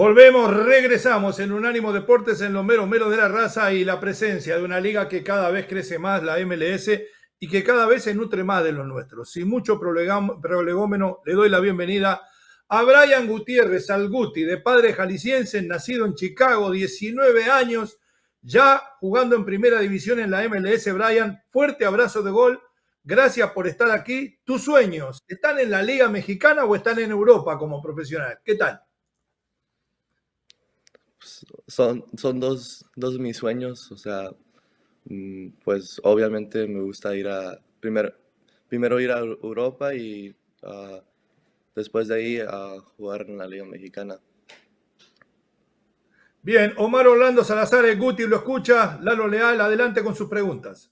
Volvemos, regresamos en Unánimo Deportes en lo mero mero de la raza y la presencia de una liga que cada vez crece más, la MLS, y que cada vez se nutre más de los nuestros. Sin mucho prolegómeno, le doy la bienvenida a Brian Gutiérrez Alguti, de padre jalisciense, nacido en Chicago, 19 años, ya jugando en primera división en la MLS. Brian, fuerte abrazo de gol. Gracias por estar aquí. ¿Tus sueños están en la Liga Mexicana o están en Europa como profesional? ¿Qué tal? Pues, son, son dos, mis sueños, o sea, mm, pues obviamente me gusta ir a, primero, primero ir a Europa y ah, después de ahí a jugar en la Liga Mexicana. Bien, Omar Orlando Salazar, el Guti lo escucha, Lalo Leal, adelante con sus preguntas.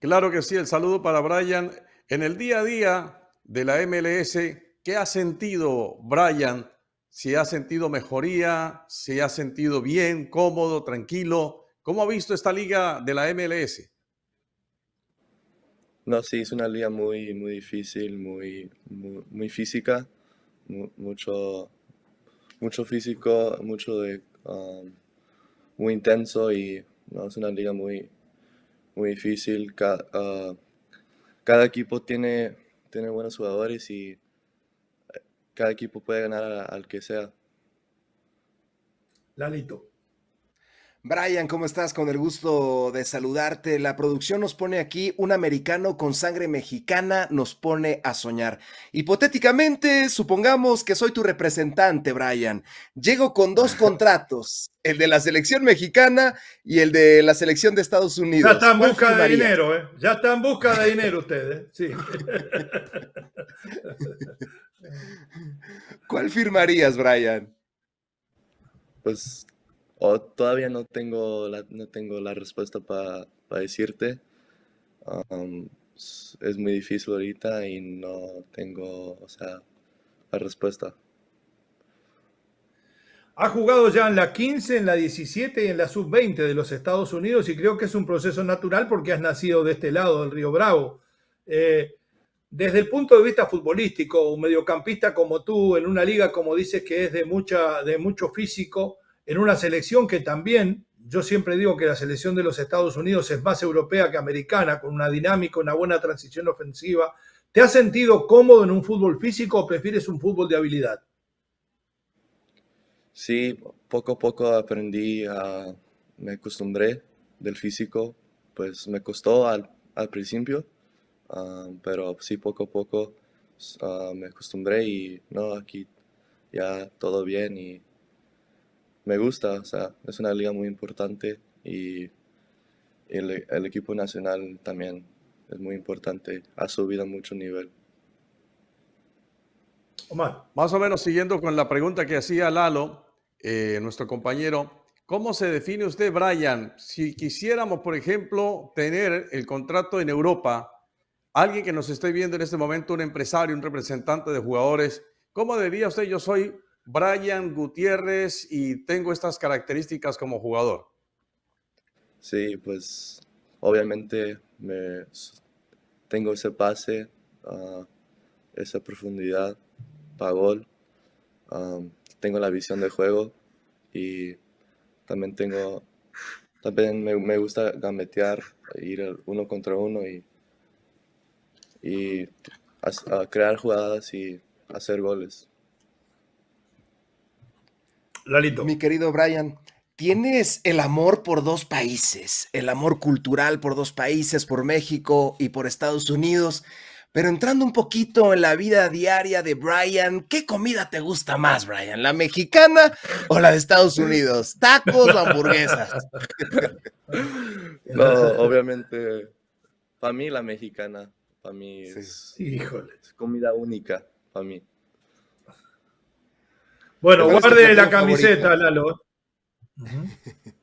Claro que sí, el saludo para Brian. En el día a día de la MLS, ¿qué ha sentido Brian si ha sentido mejoría, si ha sentido bien, cómodo, tranquilo. ¿Cómo ha visto esta liga de la MLS? No, sí, es una liga muy, muy difícil, muy, muy, física, mucho, mucho físico, mucho ah, muy intenso y no, es una liga muy, muy difícil. Ah, cada, equipo tiene, tiene buenos jugadores y cada equipo puede ganar al que sea. Lalito. Brian, ¿cómo estás? Con el gusto de saludarte. La producción nos pone aquí un americano con sangre mexicana, nos pone a soñar. Hipotéticamente, supongamos que soy tu representante, Brian. Llego con dos contratos, el de la selección mexicana y el de la selección de Estados Unidos. Ya están en busca de dinero, ¿eh? Ya están en busca de dinero ustedes, sí. ¿Cuál firmarías, Brian? Pues todavía no tengo la, no tengo la respuesta para decirte. Um, es muy difícil ahorita y no tengo, o sea, la respuesta. Ha jugado ya en la 15, en la 17 y en la sub-20 de los Estados Unidos y creo que es un proceso natural porque has nacido de este lado del Río Bravo. Eh, desde el punto de vista futbolístico, un mediocampista como tú, en una liga como dices que es de, mucha, de mucho físico, en una selección que también, yo siempre digo que la selección de los Estados Unidos es más europea que americana, con una dinámica, una buena transición ofensiva. ¿Te has sentido cómodo en un fútbol físico o prefieres un fútbol de habilidad? Sí, poco a poco aprendí, a, me acostumbré del físico, pues me costó al principio, Ah, pero sí, poco a poco ah, me acostumbré y no, aquí ya todo bien y me gusta, o sea, es una liga muy importante y el, equipo nacional también es muy importante, ha subido mucho nivel. Omar. Más o menos siguiendo con la pregunta que hacía Lalo, eh, nuestro compañero, ¿cómo se define usted, Brian? Si quisiéramos, por ejemplo, tener el contrato en Europa, alguien que nos esté viendo en este momento, un empresario, un representante de jugadores, ¿cómo diría usted? Yo soy Brian Gutiérrez y tengo estas características como jugador. Sí, pues obviamente me, tengo ese pase, ah, esa profundidad para gol, ah, tengo la visión de juego y también tengo, también me, me gusta gambetear, ir uno contra uno y y crear jugadas y hacer goles. Lalito. Mi querido Brian, tienes el amor por dos países, el amor cultural por dos países, por México y por Estados Unidos. Pero entrando un poquito en la vida diaria de Brian, ¿qué comida te gusta más, Brian? ¿La mexicana o la de Estados Unidos? ¿Tacos o hamburguesas? No, obviamente, para mí la mexicana. Para mí es, comida única. Para mí. Bueno, guarde la camiseta, Lalo.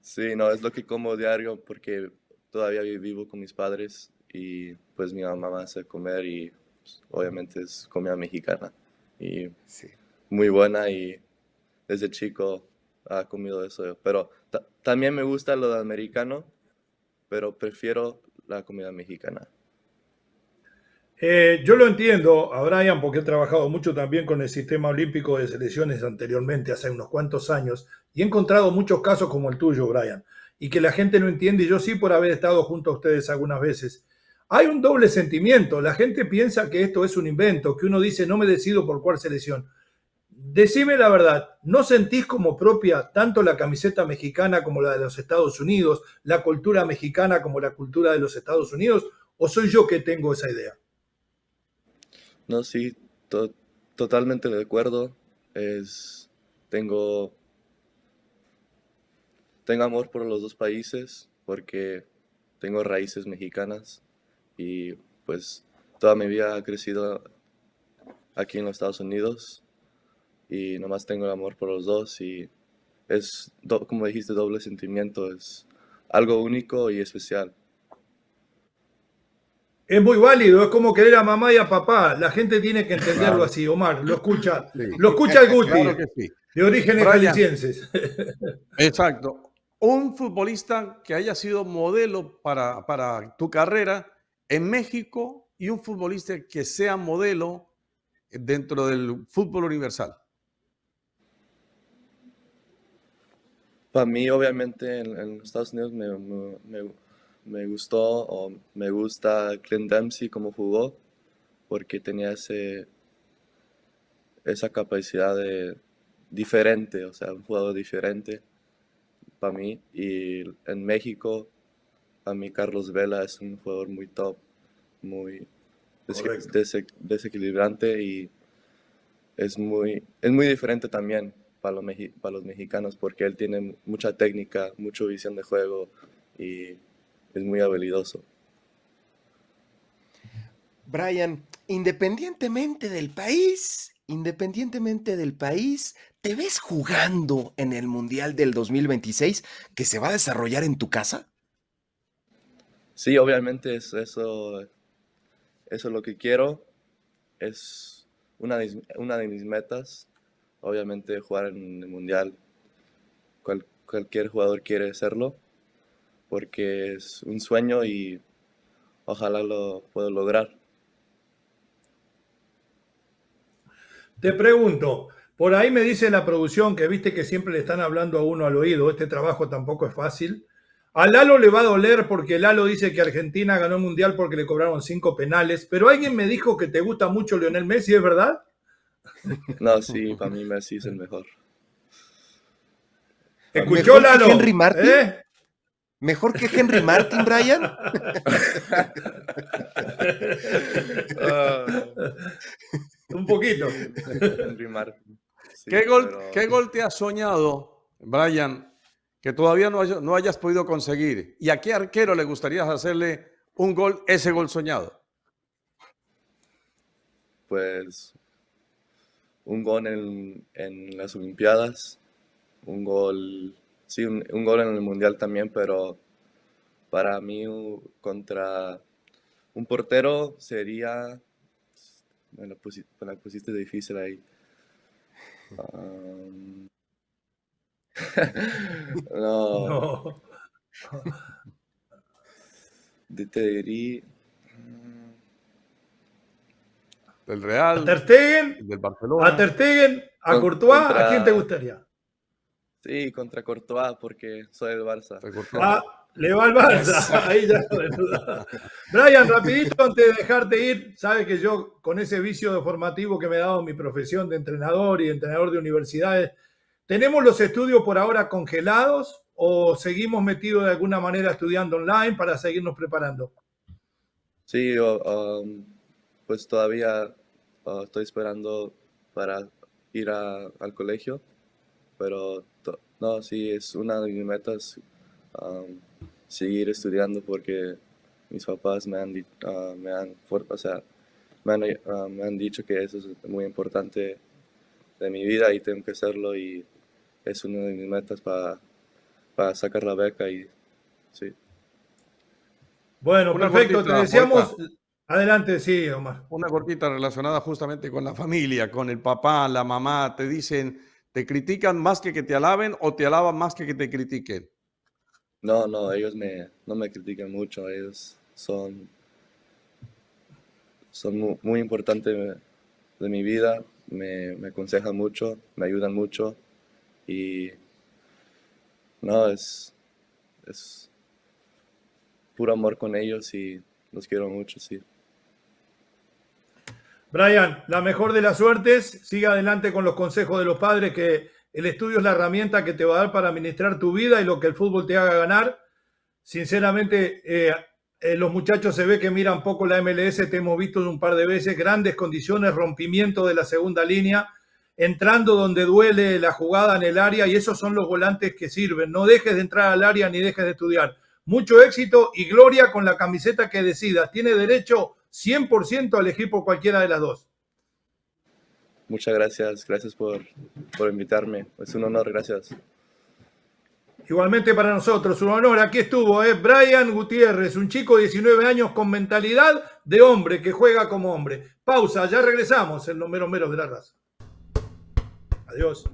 Sí, no, es lo que como diario porque todavía vivo con mis padres y pues mi mamá me hace comer y pues, obviamente es comida mexicana y muy buena y desde chico ha comido eso, pero también me gusta lo de americano, pero prefiero la comida mexicana. Eh, yo lo entiendo a Brian porque he trabajado mucho también con el sistema olímpico de selecciones anteriormente, hace unos cuantos años, y he encontrado muchos casos como el tuyo, Brian, y que la gente no entiende, y yo sí por haber estado junto a ustedes algunas veces. Hay un doble sentimiento, la gente piensa que esto es un invento, que uno dice no me decido por cuál selección. Decime la verdad, ¿no sentís como propia tanto la camiseta mexicana como la de los Estados Unidos, la cultura mexicana como la cultura de los Estados Unidos, o soy yo que tengo esa idea? No, sí, totalmente de acuerdo. Es, tengo, tengo amor por los dos países porque tengo raíces mexicanas y pues toda mi vida ha crecido aquí en los Estados Unidos y nomás tengo el amor por los dos y es, como dijiste, doble sentimiento, es algo único y especial. Es muy válido, es como querer a mamá y a papá. La gente tiene que entenderlo así, Omar. Lo escucha, lo escucha el Guti, de orígenes jaliscienses. Exacto. Un futbolista que haya sido modelo para, tu carrera en México y un futbolista que sea modelo dentro del fútbol universal. Para mí, obviamente, en, Estados Unidos me, me, me me gustó o me gusta Clint Dempsey como jugó, porque tenía esa capacidad de diferente, o sea, un jugador diferente para mí. Y en México, a mí Carlos Vela es un jugador muy top, muy desequilibrante y es muy, es muy diferente también para los, para los mexicanos porque él tiene mucha técnica, mucha visión de juego y es muy habilidoso. Brian, independientemente del país, independientemente del país, ¿te ves jugando en el Mundial del 2026 que se va a desarrollar en tu casa? Sí, obviamente es eso, eso es lo que quiero. Es una de, una de mis metas, obviamente jugar en el Mundial. cualquier jugador quiere hacerlo porque es un sueño y ojalá lo puedo lograr. Te pregunto, por ahí me dice la producción que viste que siempre le están hablando a uno al oído, este trabajo tampoco es fácil. A Lalo le va a doler porque Lalo dice que Argentina ganó el Mundial porque le cobraron cinco penales, pero alguien me dijo que te gusta mucho Lionel Messi, ¿es verdad? No, sí, para mí Messi es el mejor. ¿Escuchó Lalo? Henry ¿eh? Mejor que Henry Martin, Brian. Ah. un poquito. Henry Martin. ¿Qué, gol, ¿Qué, gol, te has soñado, Brian, que todavía no, no hayas podido conseguir? ¿Y a qué arquero le gustaría hacerle un gol, ese gol soñado? Pues un gol en, en las Olimpiadas, un gol sí, un, gol en el Mundial también, pero para mí contra un portero sería... Bueno, la pusiste, difícil ahí. no. De Te Del Real. A Barcelona. A Ter a Courtois, ¿a quién te gustaría? Sí, contra Courtois, porque soy del Barça. Ah, le va al Barça. Ahí ya, Brian, rapidito, antes de dejarte ir, sabes que yo con ese vicio de formativo que me ha dado mi profesión de entrenador y entrenador de universidades, ¿tenemos los estudios por ahora congelados o seguimos metidos de alguna manera estudiando online para seguirnos preparando? Sí, um, pues todavía uh, estoy esperando para ir al colegio, pero no, sí, es una de mis metas seguir estudiando porque mis papás me han, ah, me han, sea, ah, me han, dicho que eso es muy importante de mi vida y tengo que hacerlo y es una de mis metas para, para sacar la beca y sí. Bueno, perfecto, te decíamos... Adelante, sí, Omar. Una cortita relacionada justamente con la familia, con el papá, la mamá, te dicen ¿Te critican más que que te alaben o te alaban más que que te critiquen? No, no, ellos me, no me critican mucho, ellos son, son muy, importantes de, mi vida, me, me aconsejan mucho, me ayudan mucho y no, es, es puro amor con ellos y los quiero mucho, sí. Brian, la mejor de las suertes, siga adelante con los consejos de los padres, que el estudio es la herramienta que te va a dar para administrar tu vida y lo que el fútbol te haga ganar. Sinceramente, eh, eh, los muchachos se ve que miran poco la MLS, te hemos visto un par de veces, grandes condiciones, rompimiento de la segunda línea, entrando donde duele la jugada en el área y esos son los volantes que sirven. No dejes de entrar al área ni dejes de estudiar. Mucho éxito y gloria con la camiseta que decidas. Tiene derecho 100% a elegir por cualquiera de las dos. Muchas gracias, gracias por, invitarme. Es un honor, gracias. Igualmente para nosotros, un honor. Aquí estuvo eh, Brian Gutiérrez, un chico de 19 años con mentalidad de hombre que juega como hombre. Pausa, ya regresamos el los meros de la raza. Adiós.